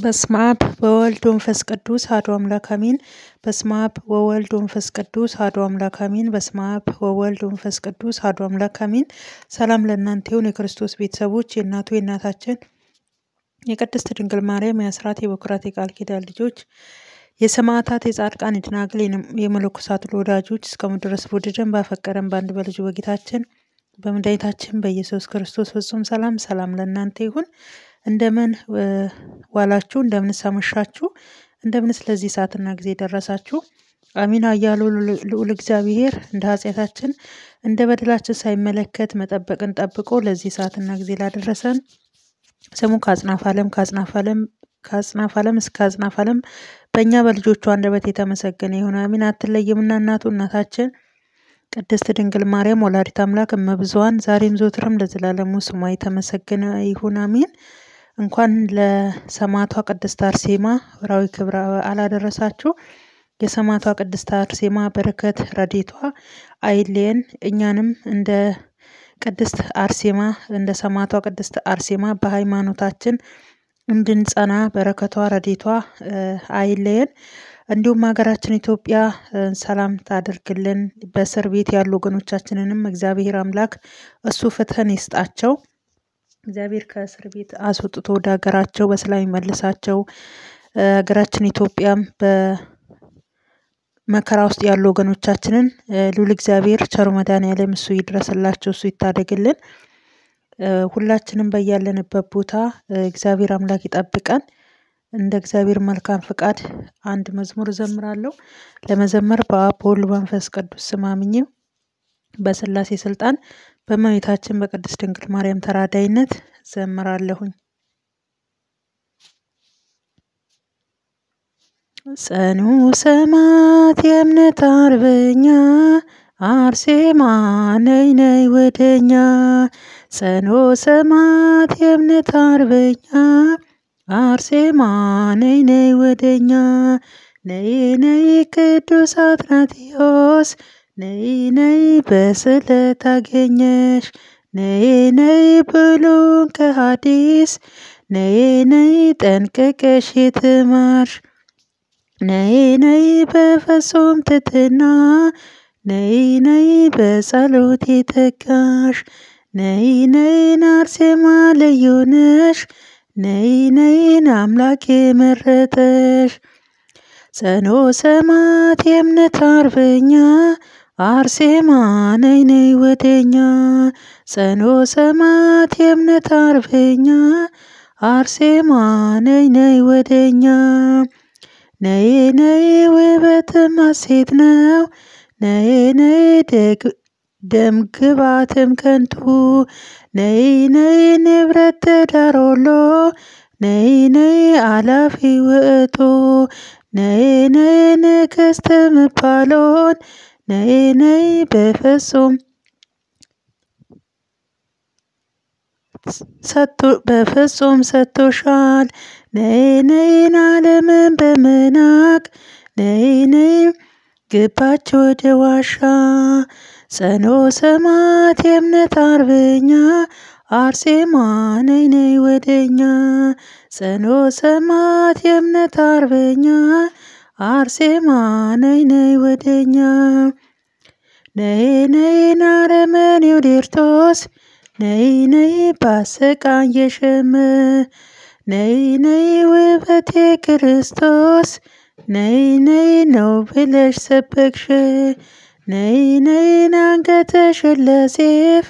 በስመ አብ ወወልድ ወመንፈስ ቅዱስ አሐዱ አምላክ አሜን። በስመ አብ ወወልድ ወመንፈስ ቅዱስ አሐዱ አምላክ አሜን። በስመ አብ ወወልድ ወመንፈስ ቅዱስ አሐዱ አምላክ አሜን። ሰላም ለእናንተ ይሁን የክርስቶስ ቤተሰቦች የእናቱ የእናታችን የቅድስት ድንግል ማርያም የአስራት የበኩራት የቃል ኪዳን ልጆች የሰማዕታት የጻድቃን የደናግል የመለኮሳት ወዳጆች እስከ መድረስ ቦድደን ባፈቀረን በአንድ በልጁ በጌታችን በመድኃኒታችን በኢየሱስ ክርስቶስ ፍጹም ሰላም ሰላም ለእናንተ ይሁን። እንደምን ዋላችሁ፣ እንደምን ሰመሻችሁ፣ እንደምን ስለዚህ ሰዓትና ጊዜ ደረሳችሁ። አሚና አያሉ ልዑል እግዚአብሔር እንደ ኃጢአታችን እንደ በደላችን ሳይመለከት መጠበቅን ጠብቆ ለዚህ ሰዓትና ጊዜ ላደረሰን ስሙ ከአጽናፍ ዓለም ከአጽናፍ ዓለም ከአጽናፍ ዓለም እስከ አጽናፍ ዓለም በእኛ በልጆቹ አንደበት የተመሰገነ የሆነ አሚን አትለየምና እናቱ እናታችን ቅድስት ድንግል ማርያም ወላዲት አምላክ እመብዙኃን ዛሬም ዘወትርም ለዘላለሙ ስሟ የተመሰገነ ይሁን። አሚን እንኳን ለሰማዕቷ ቅድስት አርሴማ ወርሃዊ ክብረ በዓል አደረሳችሁ። የሰማዕቷ ቅድስት አርሴማ በረከት ረዴቷ አይሌን እኛንም እንደ ቅድስት አርሴማ እንደ ሰማዕቷ ቅድስት አርሴማ በሃይማኖታችን እንድንጸና በረከቷ ረዴቷ አይለየን። እንዲሁም ሀገራችን ኢትዮጵያ ሰላም ታደርግልን። በእስር ቤት ያሉ ወገኖቻችንንም እግዚአብሔር አምላክ እሱ ፍትህን ይስጣቸው። እግዚአብሔር ከእስር ቤት አስወጥቶ ወደ ሀገራቸው በሰላም ይመልሳቸው። ሀገራችን ኢትዮጵያም በመከራ ውስጥ ያሉ ወገኖቻችንን ልዑል እግዚአብሔር ቸሩ መድኃኔዓለም እሱ ይድረስላቸው፣ እሱ ይታደግልን። ሁላችንም በያለንበት ቦታ እግዚአብሔር አምላክ ይጠብቀን። እንደ እግዚአብሔር መልካም ፍቃድ አንድ መዝሙር እዘምራለሁ። ለመዘመር በአብ በወልድ በመንፈስ ቅዱስ ስም አምኜ በስላሴ ስልጣን በእመቤታችን በቅድስት ድንግል ማርያም ተራዳይነት ዘምራለሁኝ። ጽኑ ሰማት የእምነት አርበኛ አርሴማ ነይ ነይ ወደኛ። ጽኑ ሰማት የእምነት አርበኛ አርሴማ ነይ ነይ ወደኛ። ነይ ነይ ቅዱስ አትናቴዎስ ነይ ነይ በስለት አገኘሽ ነይ ነይ ብሎን ከሐዲስ ነይ ነይ ጠንቅቀሽ የትማርሽ ነይ ነይ በፍጹም ትትና ነይ ነይ በጸሎት የተጋሽ ነይ ነይ ናርሴማ ልዩ ነይ ነይ አምላክ የመረጠሽ ጸኖ ሰማት የእምነት አርበኛ አርሴማ ነይ ነይ ወደኛ ጸኖ ሰማት የእምነት አርበኛ አርሴማ ነይ ነይ ወደኛ ነይ ነይ ውበትም አሴት ነው ነይ ነይ ደም ግባትም ከንቱ ነይ ነይ ንብረት ተዳሮሎ ነይ ነይ አላፊ ውእቶ ነይ ነይ ንግሥት ምባሎን ነይ ነይ በፍጹም በፍጹም ሰቶሻል ነይ ነይ ዓለምን በመናቅ ነይ ነይ ግባች ወደ ዋሻ ጸኖ ሰማት የእምነት አርበኛ አርሴማ ነይ ነይ ወደኛ ጸኖ ሰማት የእምነት አርበኛ አርሴማ ነይ ነይ ወደኛ ነይ ነይ ናረመኔው ዴርቶስ ነይ ነይ ባሰቃየሽም ነይ ነይ ውበቴ ክርስቶስ ነይ ነይ ነው ብለሽ ሰበክሽ ነይ ነይ ናንገተሽ ለሴፍ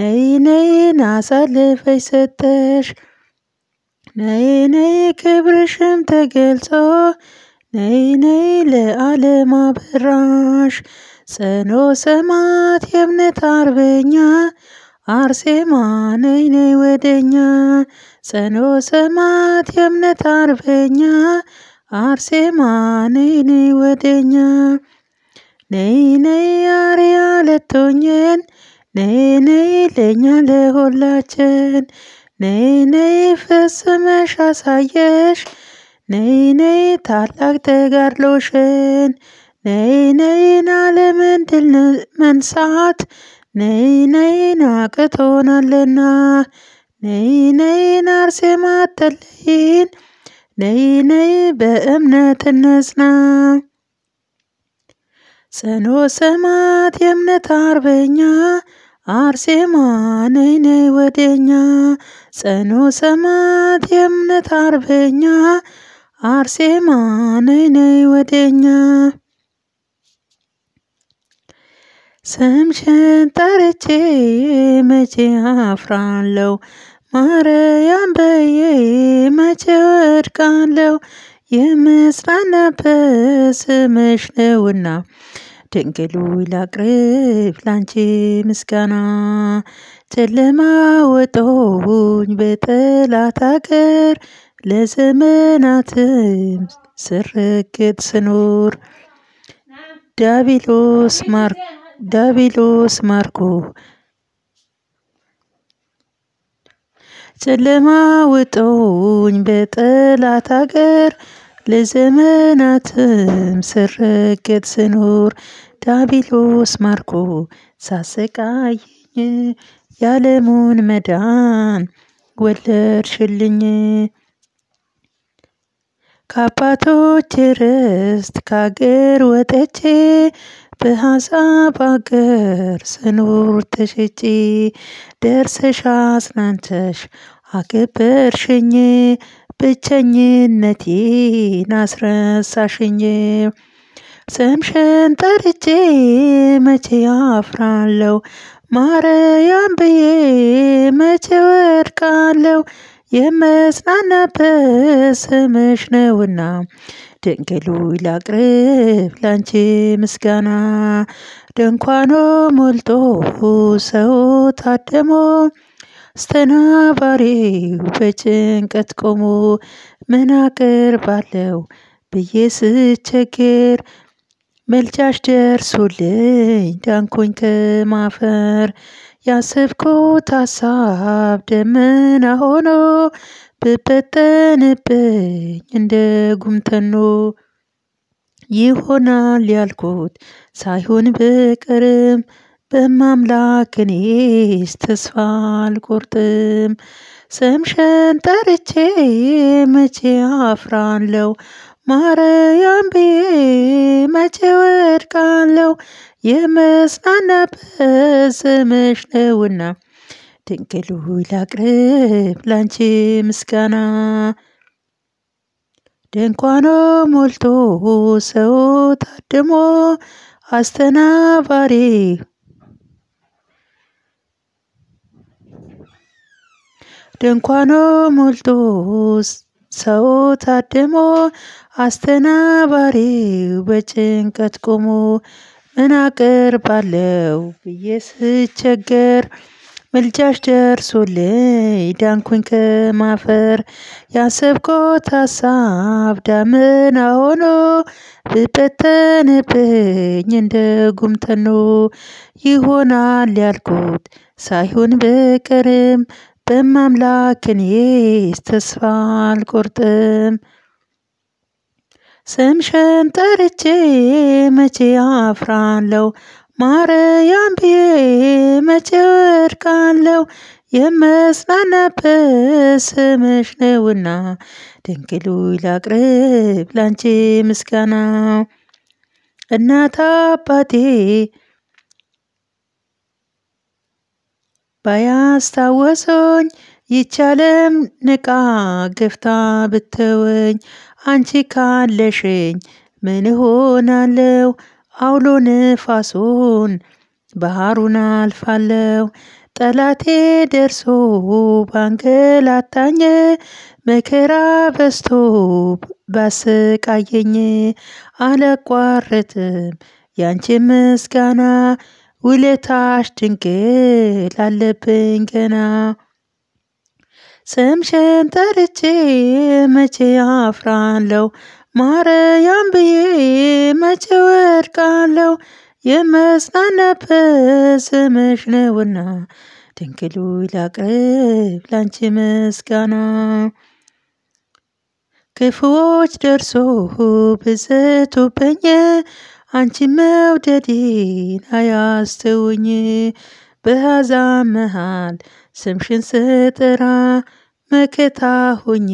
ነይ ነይ ናሳልፈሽ ሰጠሽ ነይ ነይ ክብርሽም ተገልጾ ነይ ነይ ለዓለም አበራሽ ጽኖ ሰማት የእምነት አርበኛ አርሴማ ነይ ነይ ወደኛ ጽኖ ሰማት የእምነት አርበኛ አርሴማ ነይ ነይ ወደኛ ነይ ነይ አርያ ለቶኘን ነይ ነይ ለእኛ ለሆላችን ነይ ነይ ፈጽመሽ አሳየሽ ነይ ነይ ታላቅ ተጋድሎሽን ነይ ነይን ዓለምን ድል መንሳት ነይ ነይን አቅቶናልና ነይ ነይን አርሴማ አትለይን ነይ ነይ በእምነት እንጽና ጽኖ ሰማት የእምነት አርበኛ አርሴማ ነይ ነይ ወደኛ ጽኖ ሰማት የእምነት አርበኛ አርሴማ ነይ ነይ ወደኛ ስምሽን ጠርቼ መቼ አፍራለው ማርያም በዬ መቼ ወድቃለሁ የምጽናናበት ስምሽ ነውና ድንግሉ ላቅርብ ላንቺ ምስጋና ጨለማ ወጦኝ በጠላት አገር ለዘመናትም ስርግት ስኖር ዳቢሎስ ማር ዳቢሎስ ማርኮ ጨለማ ውጦኝ በጠላት አገር ለዘመናትም ስረገድ ስኖር ዳቢሎስ ማርኮ ሳሰቃየኝ የዓለሙን መዳን ወለድሽልኝ። ከአባቶች ርስት ከአገር ወጠቼ በሀሳብ አገር ስኑር ተሽጬ ደርሰሽ አጽናንተሽ አከበርሽኝ ብቸኝነቴን አስረሳሽኝ። ስምሽን ጠርቼ መቼ አፍራለው ማርያም ብዬ መቼ ወድቃለው የምጽናናበት ስምሽ ነውና ድንግሉ ይላቅርብ ላንቺ ምስጋና። ድንኳኖ ሞልቶ ሰው ታደሞ አስተናባሪው በጭንቀት ቆሞ ምን አቀርባለሁ ብዬ ስቸግር መልጃሽ ደርሶልኝ ዳንኩኝ ከማፈር ያሰብኩት ሀሳብ ደመና ሆኖ ብበጠንብኝ እንደ ጉምተኖ ይሆናል ያልኩት ሳይሆን ብቅርም በማምላክ እኔስ ተስፋ አልቆርጥም። ስምሽን ጠርቼ መቼ አፍራለው ማርያም ብዬ መቼ ወድቃለሁ የምጽናናበት ስምሽ ነውና። ድንግል ሆይ ላቅርብ ላንቺ ምስጋና። ድንኳኖ ሞልቶ ሰው ታድሞ አስተናባሪ ድንኳኖ ሞልቶ ሰው ታድሞ አስተናባሪው በጭንቀት ቆሞ ምን አቀርባለሁ ብዬ ስቸገር ምልጃሽ ደርሶልኝ ዳንኩኝ ከማፈር ያሰብኩት ሀሳብ ዳመና ሆኖ ቢበተንብኝ እንደ ጉምተኖ ይሆናል ያልኩት ሳይሆን በቀርም በማምላክ እኔስ ተስፋ አልቆርጥም። ስምሽን ጠርቼ መቼ አፍራለው ማርያም ብዬ መቼ ወድቃለው የመጽናናበት ስምሽ ነውና ድንግሉ ላቅርብ ላንቺ ምስጋና እናት አባቴ ባያስታወሶኝ ይቻለም ንቃ ገፍታ ብተወኝ አንቺ ካለሽኝ ምን ሆናለው? አውሎ ንፋሱን ባህሩን አልፋለው ጠላቴ ደርሶ ባንገላታኝ መከራ በስቶ ባሰቃየኝ አላቋርጥም ያንቺ ምስጋና ውለታሽ ድንቅ ላለብኝ ገና ስምሽን ጠርቼ መቼ አፍራለው ማርያም ብዬ መቼ ወድቃለው የመጽናናበት ስምሽ ነውና ድንግሉ ላቅርብ ላንቺ ምስጋና ክፉዎች ደርሶ ብዘቱብኝ አንቺ መውደዴን አያስተውኝ በሐዘን መሃል ስምሽን ስጠራ መከታ ሆኜ